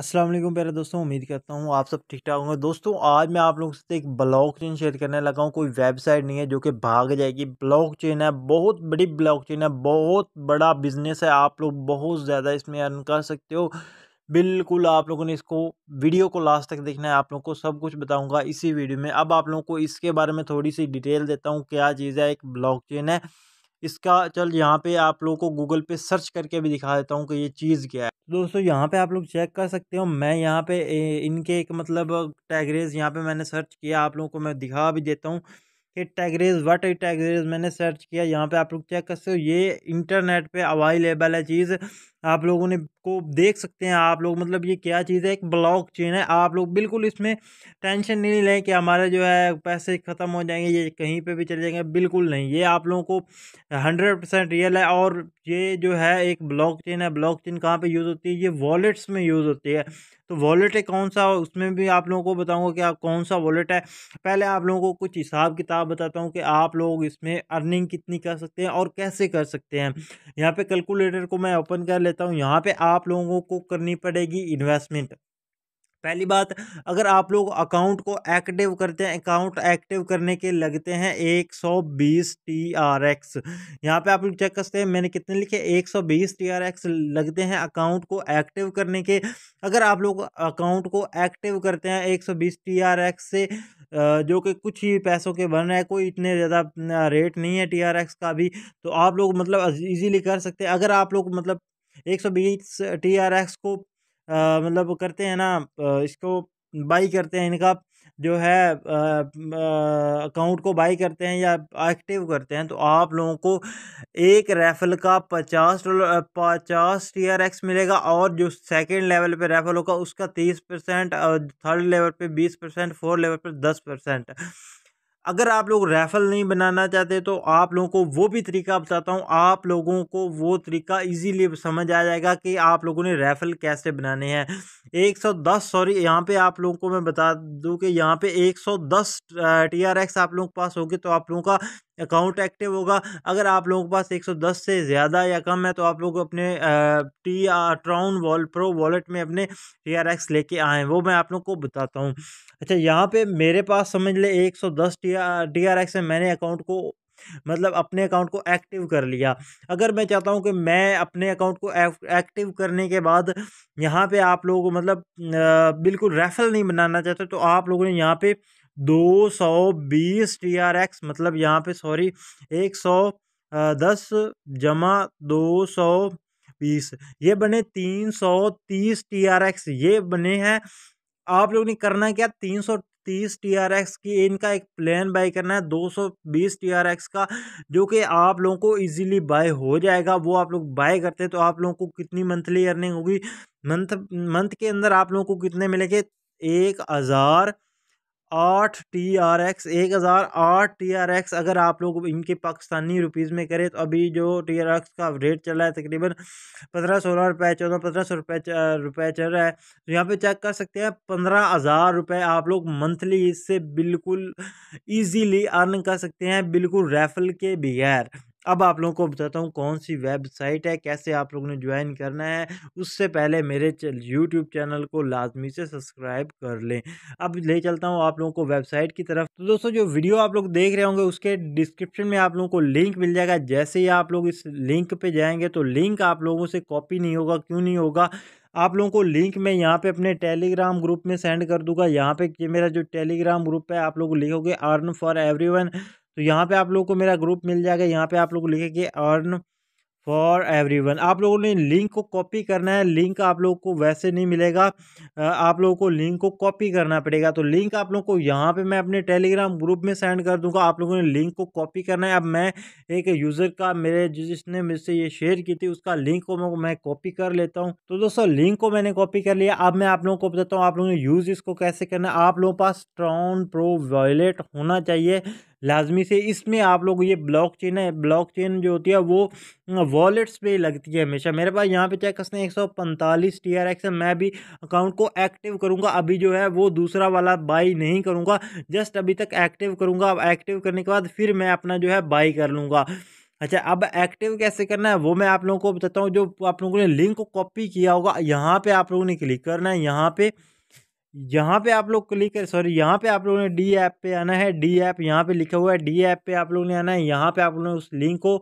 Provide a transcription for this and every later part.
अस्सलाम वालेकुम प्यारे दोस्तों उम्मीद करता हूँ आप सब ठीक ठाक होंगे दोस्तों आज मैं आप लोगों से एक ब्लॉक चेन शेयर करने लगा हूँ कोई वेबसाइट नहीं है जो कि भाग जाएगी ब्लॉक चेन है बहुत बड़ी ब्लॉक चेन है बहुत बड़ा बिजनेस है आप लोग बहुत ज़्यादा इसमें अर्न कर सकते हो बिल्कुल आप लोगों ने इसको वीडियो को लास्ट तक देखना है आप लोगों को सब कुछ बताऊँगा इसी वीडियो में अब आप लोगों को इसके बारे में थोड़ी सी डिटेल देता हूँ क्या चीज़ है एक ब्लॉक चेन है इसका चल यहाँ पर आप लोगों को गूगल पर सर्च करके भी दिखा देता हूँ कि ये चीज़ क्या है दोस्तों यहाँ पे आप लोग चेक कर सकते हो मैं यहाँ पे इनके एक मतलब टैगरेज यहाँ पे मैंने सर्च किया आप लोगों को मैं दिखा भी देता हूँ कि टैगरेज वट टैगरेज मैंने सर्च किया यहाँ पे आप लोग चेक कर सकते हो ये इंटरनेट पे अवेलेबल है चीज़ आप लोगों ने को देख सकते हैं आप लोग मतलब ये क्या चीज़ है एक ब्लॉक चेन है आप लोग बिल्कुल इसमें टेंशन नहीं लें कि हमारे जो है पैसे ख़त्म हो जाएंगे ये कहीं पे भी चले जाएंगे बिल्कुल नहीं ये आप लोगों को हंड्रेड परसेंट रियल है और ये जो है एक ब्लॉक चेन है ब्लॉक चेन कहाँ पर यूज़ होती है ये वॉलेट्स में यूज़ होती है तो वॉलेट है कौन सा उसमें भी आप लोगों को बताऊंगा कि आप कौन सा वॉलेट है पहले आप लोगों को कुछ हिसाब किताब बताता हूँ कि आप लोग इसमें अर्निंग कितनी कर सकते हैं और कैसे कर सकते हैं यहाँ पे कैलकुलेटर को मैं ओपन कर लेता हूँ यहाँ पे आप आप लोगों को करनी पड़ेगी इन्वेस्टमेंट पहली बात अगर आप लोग अकाउंट को एक्टिव करते हैं अकाउंट एक्टिव करने के लगते हैं एक सौ बीस टी आर एक्स यहाँ पे आप लोग चेक करते हैं मैंने कितने लिखे 120 सौ बीस टी आर एक्स लगते हैं अकाउंट को एक्टिव करने के अगर आप लोग अकाउंट को एक्टिव करते हैं एक सौ बीस टी आर एक्स से जो कि कुछ ही पैसों के बन रहे हैं कोई इतने ज़्यादा रेट नहीं है टी आर एक्स का भी तो आप लोग मतलब इजीली कर सकते हैं अगर आप लोग मतलब एक सौ बीस टी आर एक्स को मतलब करते हैं ना इसको बाई करते हैं इनका जो है अकाउंट को बाई करते हैं या एक्टिव करते हैं तो आप लोगों को एक रेफल का पचास डॉलर पचास टी आर एक्स मिलेगा और जो सेकंड लेवल पे रेफल होगा उसका तीस परसेंट और थर्ड लेवल पे बीस परसेंट फोर्थ लेवल पे दस परसेंट अगर आप लोग रैफल नहीं बनाना चाहते तो आप लोगों को वो भी तरीका बताता हूँ आप लोगों को वो तरीका इजीली समझ आ जाएगा कि आप लोगों ने रैफल कैसे बनाने हैं 110 सॉरी यहाँ पे आप लोगों को मैं बता दूँ कि यहाँ पे 110 टीआरएक्स आप लोगों के पास होगी तो आप लोगों का अकाउंट एक्टिव होगा अगर आप लोगों के पास 110 से ज़्यादा या कम है तो आप लोग अपने T Tron wall pro wallet में अपने टी आर एक्स लेके आएँ वो मैं आप लोग को बताता हूँ अच्छा यहाँ पे मेरे पास समझ ले 110 सौ दस टी आर एक्स में मैंने अकाउंट को मतलब अपने अकाउंट को एक्टिव कर लिया अगर मैं चाहता हूँ कि मैं अपने अकाउंट को एक्टिव करने के बाद यहाँ पे आप लोग मतलब बिल्कुल रेफल नहीं बनाना चाहते तो आप लोगों ने यहाँ पे दो सौ बीस टी आर एक्स मतलब यहाँ पे सॉरी एक सौ दस जमा दो सौ बीस ये बने तीन सौ तीस टी आर एक्स ये बने हैं आप लोग ने करना क्या तीन सौ तीस टी आर एक्स की इनका एक प्लान बाई करना है दो सौ बीस टी आर एक्स का जो कि आप लोगों को इजीली बाय हो जाएगा वो आप लोग बाय करते हैं तो आप लोगों को कितनी मंथली अर्निंग होगी मंथ मंथ के अंदर आप लोगों को कितने मिलेंगे एक हज़ार आठ टी आर एक्स एक हज़ार आठ टी आर एक्स अगर आप लोग इनके पाकिस्तानी रुपीज़ में करें तो अभी जो टी आर एक्स का रेट चल रहा है तकरीबन पंद्रह सोलह रुपये चौदह पंद्रह सौ रुपये रुपये चल रहा है तो यहाँ पे चेक कर सकते हैं पंद्रह हज़ार रुपये आप लोग मंथली इससे बिल्कुल ईजीली अर्न कर सकते हैं बिल्कुल रेफल के बगैर अब आप लोगों को बताता हूँ कौन सी वेबसाइट है कैसे आप लोगों ने ज्वाइन करना है उससे पहले मेरे यूट्यूब चैनल को लाजमी से सब्सक्राइब कर लें अब ले चलता हूँ आप लोगों को वेबसाइट की तरफ तो दोस्तों जो वीडियो आप लोग देख रहे होंगे उसके डिस्क्रिप्शन में आप लोगों को लिंक मिल जाएगा जैसे ही आप लोग इस लिंक पर जाएंगे तो लिंक आप लोगों से कॉपी नहीं होगा क्यों नहीं होगा आप लोगों को लिंक मैं यहाँ पे अपने टेलीग्राम ग्रुप में सेंड कर दूंगा यहाँ पे मेरा जो टेलीग्राम ग्रुप है आप लोग लिखोगे अर्न फॉर एवरीवन तो यहाँ पे आप लोगों को मेरा ग्रुप मिल जाएगा यहाँ पे आप लोग लिखेंगे अर्न फॉर वन आप लोगों ने लिंक को कॉपी करना है लिंक आप लोगों को वैसे नहीं मिलेगा आप लोगों को लिंक को कॉपी करना पड़ेगा तो लिंक आप लोगों को यहाँ पे मैं अपने टेलीग्राम ग्रुप में सेंड कर दूंगा आप लोगों ने लिंक को कॉपी करना है अब मैं एक यूज़र का मेरे जिसने मुझसे ये शेयर की थी उसका लिंक को मैं कॉपी कर लेता हूँ तो दोस्तों लिंक को मैंने कॉपी कर लिया अब मैं आप लोगों को बताता हूँ आप लोगों ने यूज़ इसको कैसे करना है आप लोगों के पास ट्रॉन प्रो वॉयलेट होना चाहिए लाजमी से इसमें आप लोग ये ब्लॉक चेन है ब्लॉक चेन जो होती है वो वॉलेट्स पे लगती है हमेशा मेरे पास यहाँ पे चेक कसने एक सौ पैंतालीस टी आर एक्स है मैं भी अकाउंट को एक्टिव करूँगा अभी जो है वो दूसरा वाला बाई नहीं करूँगा जस्ट अभी तक एक्टिव करूँगा अब एक्टिव करने के बाद फिर मैं अपना जो है बाई कर लूँगा अच्छा अब एक्टिव कैसे करना है वो मैं आप लोगों को बताता हूँ जो आप लोगों ने लिंक को कॉपी किया होगा यहाँ पे आप लोगों ने क्लिक करना है यहाँ पे यहाँ पे आप लोग क्लिक कर सॉरी यहाँ पे आप लोगों ने डी ऐप पे आना है डी ऐप यहाँ पे लिखा हुआ है डी ऐप पे आप लोगों ने आना है यहाँ पे आप लोगों ने उस लिंक को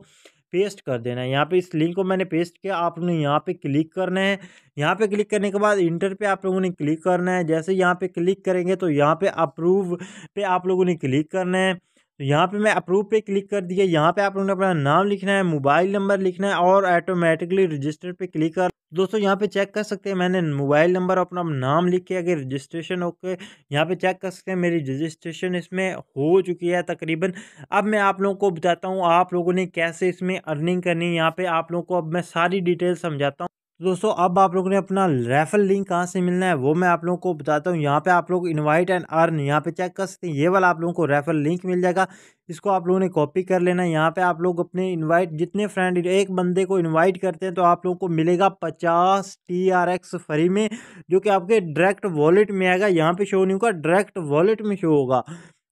पेस्ट कर देना है यहाँ पे इस लिंक को मैंने पेस्ट किया आप लोगों ने यहाँ पे क्लिक करना है यहाँ पे क्लिक करने के बाद इंटर पे आप लोगों ने क्लिक करना है जैसे यहाँ पे क्लिक करेंगे तो यहाँ पे अप्रूव पे आप लोगों ने क्लिक करना है तो यहाँ पे मैं अप्रूव पे क्लिक कर दिया यहाँ पे आप लोगों ने अपना नाम लिखना है मोबाइल नंबर लिखना है और ऑटोमेटिकली रजिस्टर पे क्लिक कर दोस्तों यहाँ पे चेक कर सकते हैं मैंने मोबाइल नंबर अपना नाम लिख के अगर रजिस्ट्रेशन ओके यहाँ पे चेक कर सकते हैं मेरी रजिस्ट्रेशन इसमें हो चुकी है तकरीबन अब मैं आप लोगों को बताता हूँ आप लोगों ने कैसे इसमें अर्निंग करनी है यहाँ पे आप लोगों को अब मैं सारी डिटेल समझाता हूँ तो दोस्तों अब आप लोगों ने अपना रेफरल लिंक कहाँ से मिलना है वो मैं आप लोगों को बताता हूँ यहाँ पे आप लोग इनवाइट एंड अर्न यहाँ पे चेक कर सकते हैं ये वाला आप लोगों को रेफरल लिंक मिल जाएगा इसको आप लोगों ने कॉपी कर लेना है यहाँ पे आप लोग अपने इनवाइट जितने फ्रेंड एक बंदे को इनवाइट करते हैं तो आप लोगों को मिलेगा पचास टी आर एक्स फ्री में जो कि आपके डायरेक्ट वॉलेट में आएगा यहाँ पे शो नहीं होगा डायरेक्ट वॉलेट में शो होगा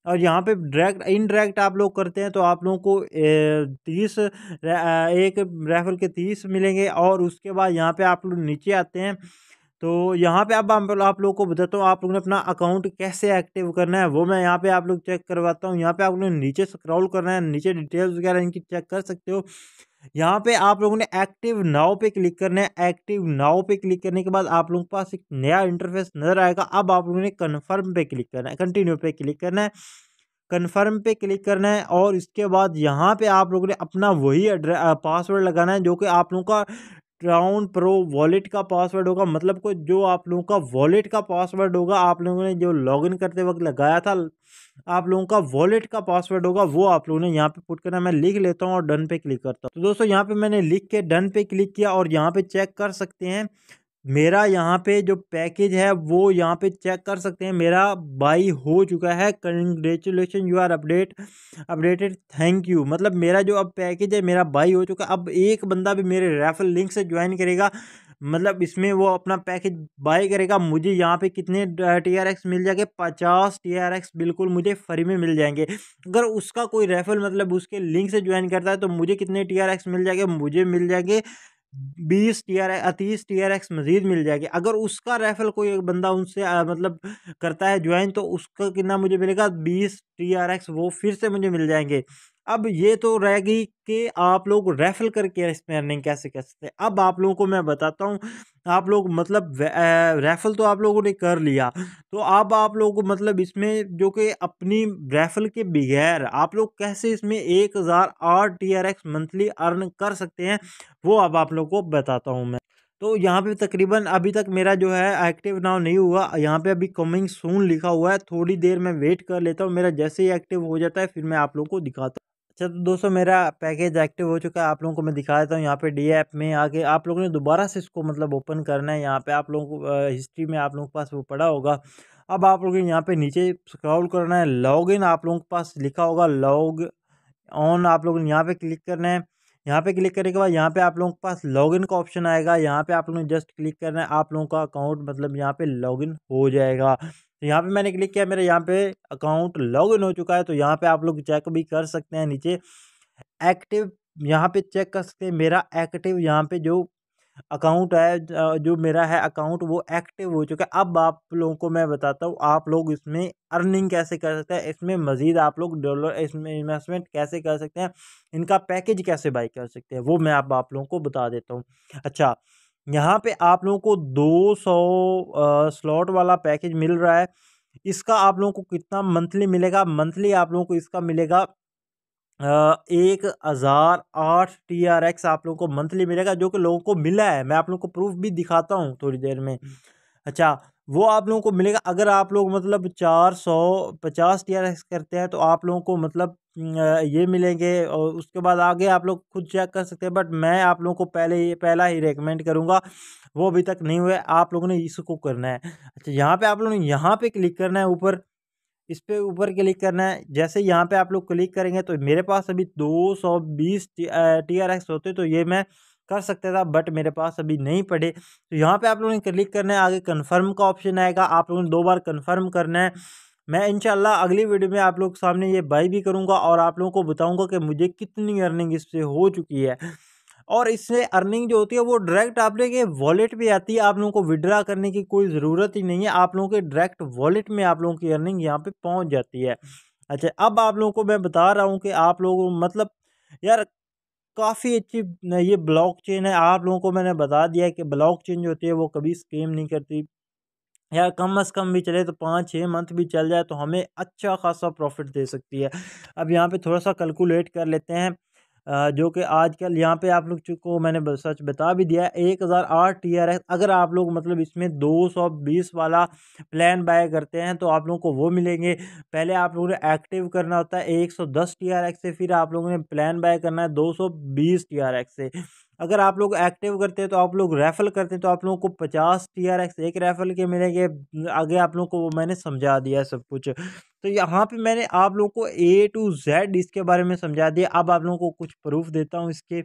और यहाँ पे डायरेक्ट इनडायरेक्ट आप लोग करते हैं तो आप लोगों को तीस एक राइफ़ल के तीस मिलेंगे और उसके बाद यहाँ पे आप लोग नीचे आते हैं तो यहाँ पे अब आप, आप लोग को बताता हूँ आप लोग ने अपना अकाउंट कैसे एक्टिव करना है वो मैं यहाँ पे आप लोग चेक करवाता हूँ यहाँ पे आप लोगों ने नीचे स्क्रॉल करना है नीचे डिटेल्स वगैरह इनकी चेक कर सकते हो यहाँ पे आप लोगों ने एक्टिव नाव पे क्लिक करना है एक्टिव नाव पे क्लिक करने के बाद आप लोगों के पास एक नया इंटरफेस नज़र आएगा अब आप लोगों ने कन्फर्म पे क्लिक करना है कंटिन्यू पे क्लिक करना है कन्फर्म पे क्लिक करना है और इसके बाद यहाँ पे आप लोगों ने अपना वही पासवर्ड लगाना है जो कि आप लोगों का ट्राउन प्रो वॉलेट का पासवर्ड होगा मतलब को जो आप लोगों का वॉलेट का पासवर्ड होगा आप लोगों ने जो लॉगिन करते वक्त लगाया था आप लोगों का वॉलेट का पासवर्ड होगा वो आप लोगों ने यहाँ पे पुट करना मैं लिख लेता हूँ और डन पे क्लिक करता हूँ तो दोस्तों यहाँ पे मैंने लिख के डन पे क्लिक किया और यहाँ पे चेक कर सकते हैं मेरा यहाँ पे जो पैकेज है वो यहाँ पे चेक कर सकते हैं मेरा बाई हो चुका है congratulation you are update updated thank you मतलब मेरा जो अब पैकेज है मेरा बाई हो चुका है अब एक बंदा भी मेरे रेफरल लिंक से ज्वाइन करेगा मतलब इसमें वो अपना पैकेज बाय करेगा मुझे यहाँ पे कितने टी आर एक्स मिल जाएंगे पचास टी आर एक्स बिल्कुल मुझे फ्री में मिल जाएंगे अगर उसका कोई रेफर मतलब उसके लिंक से ज्वाइन करता है तो मुझे कितने टी आर एक्स मिल जाएंगे मुझे मिल जाएंगे बीस टी आर तीस टी आर एक्स मजीद मिल जाएगी अगर उसका रेफल कोई बंदा उनसे आ, मतलब करता है ज्वाइन तो उसका कितना मुझे मिलेगा बीस टी आर एक्स वो फिर से मुझे मिल जाएंगे अब ये तो रह गई कि आप लोग रेफल करके इसमें अर्निंग कैसे कर सकते हैं अब आप लोगों को मैं बताता हूँ आप लोग मतलब रेफल तो आप लोगों ने कर लिया तो अब आप लोगों को मतलब इसमें जो कि अपनी रेफल के बगैर आप लोग कैसे इसमें एक हज़ार आठ T R X monthly earn कर सकते हैं वो अब आप लोगों को बताता हूँ मैं तो यहाँ पे तकरीबन अभी तक मेरा जो है एक्टिव नाउ नहीं हुआ यहाँ पे अभी कमिंग सून लिखा हुआ है थोड़ी देर मैं वेट कर लेता हूँ मेरा जैसे ही एक्टिव हो जाता है फिर मैं आप लोगों को दिखाता हूँ अच्छा तो दोस्तों मेरा पैकेज एक्टिव हो चुका है आप लोगों को मैं दिखा देता हूँ यहाँ पे डी ऐप में आके आप लोगों ने दोबारा से इसको मतलब ओपन करना है यहाँ पे आप लोगों को हिस्ट्री में आप लोगों के पास वो पड़ा होगा अब आप लोगों ने यहाँ पे नीचे स्क्रॉल करना है लॉगिन आप लोगों के पास लिखा होगा लॉग ऑन आप लोगों ने यहाँ पर क्लिक करना है यहाँ पे क्लिक करने के बाद यहाँ पे आप लोगों के पास लॉगिन का ऑप्शन आएगा यहाँ पे आप लोग जस्ट क्लिक करना है आप लोगों का अकाउंट मतलब यहाँ पे लॉगिन हो जाएगा तो यहाँ पे मैंने क्लिक किया मेरा यहाँ पे अकाउंट लॉगिन हो चुका है तो यहाँ पे आप लोग चेक भी कर सकते हैं नीचे एक्टिव यहाँ पे चेक कर सकते हैं मेरा एक्टिव यहाँ पे जो अकाउंट है जो मेरा है अकाउंट वो एक्टिव हो चुका है अब आप लोगों को मैं बताता हूँ आप लोग इसमें अर्निंग कैसे कर सकते हैं इसमें मज़ीद आप लोग डॉलर इसमें इन्वेस्टमेंट कैसे कर सकते हैं इनका पैकेज कैसे बाई कर सकते हैं वो मैं अब आप लोगों को बता देता हूँ अच्छा यहाँ पे आप लोगों को 200 स्लॉट वाला पैकेज मिल रहा है इसका आप लोगों को कितना मंथली मिलेगा मंथली आप लोगों को इसका मिलेगा एक हज़ार आठ टी आर एक्स आप लोगों को मंथली मिलेगा जो कि लोगों को मिला है मैं आप लोगों को प्रूफ भी दिखाता हूँ थोड़ी देर में अच्छा वो आप लोगों को मिलेगा अगर आप लोग मतलब चार सौ पचास टी आर एक्स करते हैं तो आप लोगों को मतलब ये मिलेंगे और उसके बाद आगे आप लोग खुद चेक कर सकते हैं बट मैं आप लोगों को पहले ही पहला ही रेकमेंड करूँगा वो अभी तक नहीं हुआ आप लोगों ने इसको करना है अच्छा यहाँ पे आप लोगों ने यहाँ पे क्लिक करना है ऊपर इस पर ऊपर क्लिक करना है जैसे यहाँ पे आप लोग क्लिक करेंगे तो मेरे पास अभी 220 टी आर एक्स होते तो ये मैं कर सकता था बट मेरे पास अभी नहीं पड़े तो यहाँ पे आप लोगों ने क्लिक करना है आगे कन्फर्म का ऑप्शन आएगा आप लोगों ने दो बार कन्फर्म करना है मैं इनशाला अगली वीडियो में आप लोग सामने ये बाई भी करूँगा और आप लोगों को बताऊँगा कि मुझे कितनी अर्निंग इससे हो चुकी है और इससे अर्निंग जो होती है वो डायरेक्ट आप लोग के वॉलेट पे आती है आप लोगों को विड्रा करने की कोई ज़रूरत ही नहीं है आप लोगों के डायरेक्ट वॉलेट में आप लोगों की अर्निंग यहाँ पे पहुँच जाती है अच्छा अब आप लोगों को मैं बता रहा हूँ कि आप लोग मतलब यार काफ़ी अच्छी ये चेन है आप लोगों को मैंने बता दिया कि चेन जो होती है वो कभी स्केम नहीं करती यार कम अज़ कम भी चले तो पाँच छः मंथ भी चल जाए तो हमें अच्छा खासा प्रॉफिट दे सकती है अब यहाँ पे थोड़ा सा कैलकुलेट कर लेते हैं जो कि आजकल यहाँ पे आप लोग को मैंने सच बता भी दिया है एक हज़ार आठ टी आर एक्स अगर आप लोग मतलब इसमें दो सौ बीस वाला प्लान बाय करते हैं तो आप लोगों को वो मिलेंगे पहले आप लोगों ने एक्टिव करना होता है एक सौ दस टी आर एक्स से फिर आप लोगों ने प्लान बाय करना है दो सौ बीस टी आर एक्स से अगर आप लोग एक्टिव करते हैं तो आप लोग रेफ़ल करते हैं तो आप लोगों को पचास टी आर एक्स एक रेफ़ल के मिलेंगे आगे आप लोगों को वो मैंने समझा दिया सब कुछ तो यहाँ पे मैंने आप लोगों को ए टू जेड इसके बारे में समझा दिया अब आप लोगों को कुछ प्रूफ देता हूँ इसके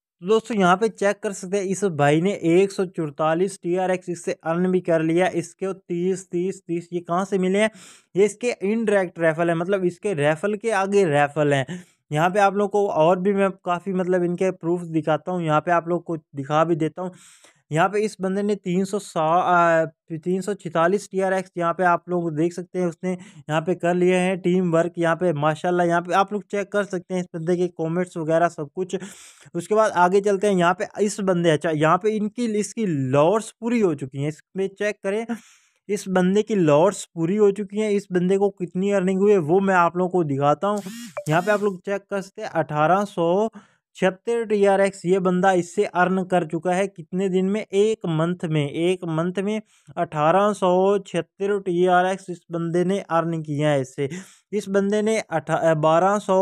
तो दोस्तों यहाँ पे चेक कर सकते हैं इस भाई ने एक सौ चौतालीस टी आर एक्स इससे अर्न भी कर लिया इसके तीस तीस तीस ये कहाँ से मिले हैं ये इसके इनडायरेक्ट रेफल है मतलब इसके रेफल के आगे रेफल हैं यहाँ पे आप लोग को और भी मैं काफ़ी मतलब इनके प्रूफ दिखाता हूँ यहाँ पे आप लोग को दिखा भी देता हूँ यहाँ पे इस बंदे ने तीन सौ सा तीन सौ छितालीस टी आर एक्स यहाँ पे आप लोग देख सकते हैं उसने यहाँ पे कर लिए हैं टीम वर्क यहाँ पे माशाल्लाह यहाँ पे आप लोग चेक कर सकते हैं इस बंदे के कमेंट्स वगैरह सब कुछ उसके बाद आगे चलते हैं यहाँ पे इस बंदे अच्छा यहाँ पे इनकी इसकी लॉर्स पूरी हो चुकी हैं इसमें चेक करें इस बंदे की लॉट्स पूरी हो चुकी हैं इस बंदे को कितनी अर्निंग हुई है वो मैं आप लोगों को दिखाता हूँ यहाँ पे आप लोग चेक कर सकते हैं अठारह सौ छिहत्तर टी आर एक्स ये बंदा इससे अर्न कर चुका है कितने दिन में एक मंथ में एक मंथ में अठारह सौ छिहत्तर टी आर एक्स इस बंदे ने अर्न किया है इससे इस बंदे ने अठा बारह सौ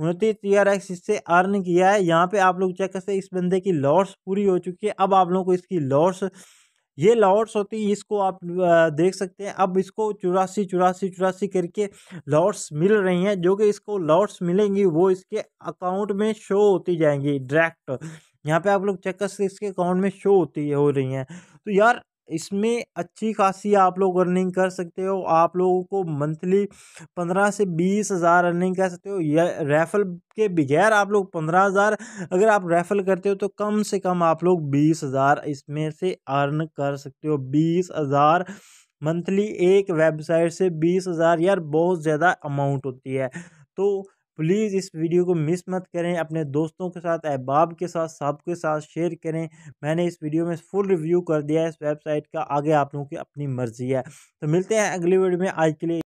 उनतीस टी आर एक्स इससे अर्न किया है यहाँ पे आप लोग चेक करते इस बंदे की लॉस पूरी हो चुकी है अब आप लोगों को इसकी लॉस ये लाहौर सोती इसको आप देख सकते हैं अब इसको चौरासी चौरासी चौरासी करके लॉट्स मिल रही हैं जो कि इसको लॉट्स मिलेंगी वो इसके अकाउंट में शो होती जाएंगी डायरेक्ट यहाँ पे आप लोग चेक कर सकते इसके अकाउंट में शो होती हो रही हैं तो यार इसमें अच्छी खासी आप लोग अर्निंग कर सकते हो आप लोगों को मंथली पंद्रह से बीस हज़ार अर्निंग कर सकते हो या रेफल के बगैर आप लोग पंद्रह हज़ार अगर आप रेफल करते हो तो कम से कम आप लोग बीस हज़ार इसमें से अर्न कर सकते हो बीस हज़ार मंथली एक वेबसाइट से बीस हज़ार यार बहुत ज़्यादा अमाउंट होती है तो प्लीज़ इस वीडियो को मिस मत करें अपने दोस्तों के साथ अहबाब के साथ सबके साथ शेयर करें मैंने इस वीडियो में फुल रिव्यू कर दिया है इस वेबसाइट का आगे आप लोगों की अपनी मर्ज़ी है तो मिलते हैं अगली वीडियो में आज के लिए